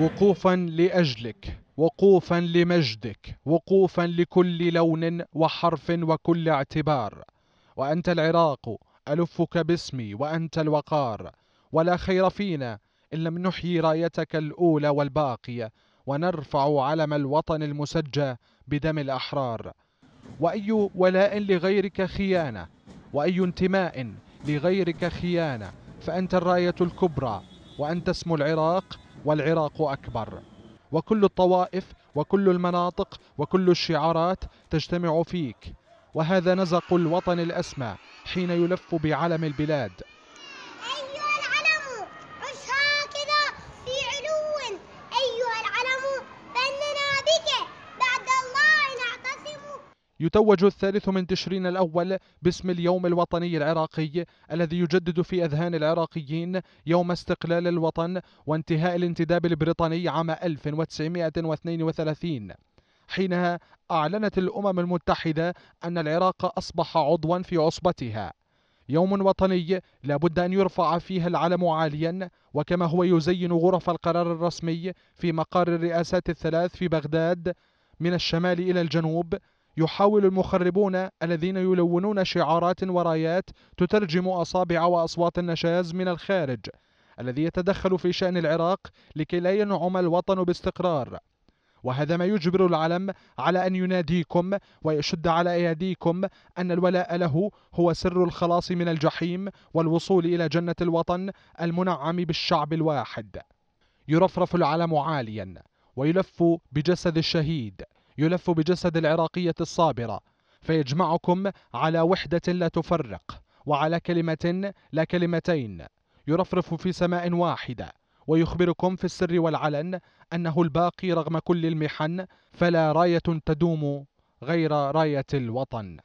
وقوفا لأجلك وقوفا لمجدك وقوفا لكل لون وحرف وكل اعتبار وأنت العراق ألفك باسمي وأنت الوقار ولا خير فينا إن لم نحيي رايتك الأولى والباقية ونرفع علم الوطن المسجى بدم الأحرار وأي ولاء لغيرك خيانة وأي انتماء لغيرك خيانة فأنت الراية الكبرى وأنت اسم العراق والعراق أكبر وكل الطوائف وكل المناطق وكل الشعارات تجتمع فيك وهذا نزق الوطن الأسمى حين يلف بعلم البلاد يتوج الثالث من تشرين الأول باسم اليوم الوطني العراقي الذي يجدد في أذهان العراقيين يوم استقلال الوطن وانتهاء الانتداب البريطاني عام 1932 حينها أعلنت الأمم المتحدة أن العراق أصبح عضوا في عصبتها يوم وطني لابد أن يرفع فيها العلم عاليا وكما هو يزين غرف القرار الرسمي في مقر الرئاسات الثلاث في بغداد من الشمال إلى الجنوب يحاول المخربون الذين يلونون شعارات ورايات تترجم أصابع وأصوات النشاز من الخارج الذي يتدخل في شأن العراق لكي لا ينعم الوطن باستقرار وهذا ما يجبر العلم على أن يناديكم ويشد على أياديكم أن الولاء له هو سر الخلاص من الجحيم والوصول إلى جنة الوطن المنعم بالشعب الواحد يرفرف العلم عاليا ويلف بجسد الشهيد يلف بجسد العراقية الصابرة فيجمعكم على وحدة لا تفرق وعلى كلمة لا كلمتين يرفرف في سماء واحدة ويخبركم في السر والعلن أنه الباقي رغم كل المحن فلا راية تدوم غير راية الوطن